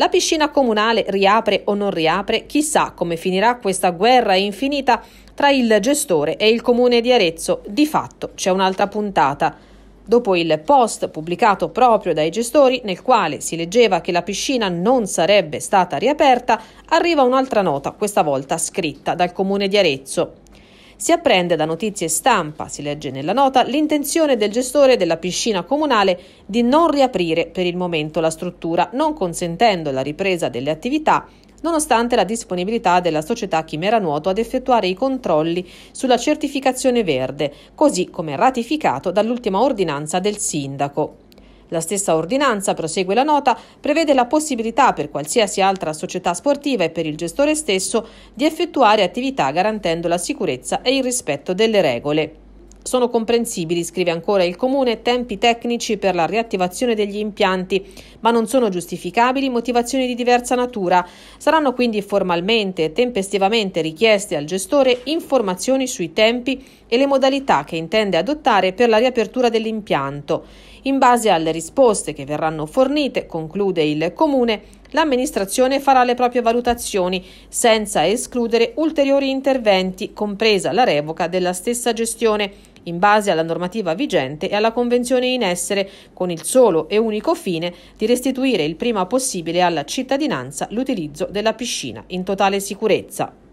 La piscina comunale riapre o non riapre, chissà come finirà questa guerra infinita tra il gestore e il comune di Arezzo. Di fatto c'è un'altra puntata. Dopo il post pubblicato proprio dai gestori, nel quale si leggeva che la piscina non sarebbe stata riaperta, arriva un'altra nota, questa volta scritta dal comune di Arezzo. Si apprende da notizie stampa, si legge nella nota, l'intenzione del gestore della piscina comunale di non riaprire per il momento la struttura, non consentendo la ripresa delle attività nonostante la disponibilità della società Chimera Nuoto ad effettuare i controlli sulla certificazione verde, così come ratificato dall'ultima ordinanza del sindaco. La stessa ordinanza, prosegue la nota, prevede la possibilità per qualsiasi altra società sportiva e per il gestore stesso di effettuare attività garantendo la sicurezza e il rispetto delle regole. Sono comprensibili, scrive ancora il Comune, tempi tecnici per la riattivazione degli impianti, ma non sono giustificabili motivazioni di diversa natura. Saranno quindi formalmente e tempestivamente richieste al gestore informazioni sui tempi e le modalità che intende adottare per la riapertura dell'impianto. In base alle risposte che verranno fornite, conclude il Comune, l'amministrazione farà le proprie valutazioni senza escludere ulteriori interventi, compresa la revoca della stessa gestione, in base alla normativa vigente e alla convenzione in essere, con il solo e unico fine di restituire il prima possibile alla cittadinanza l'utilizzo della piscina in totale sicurezza.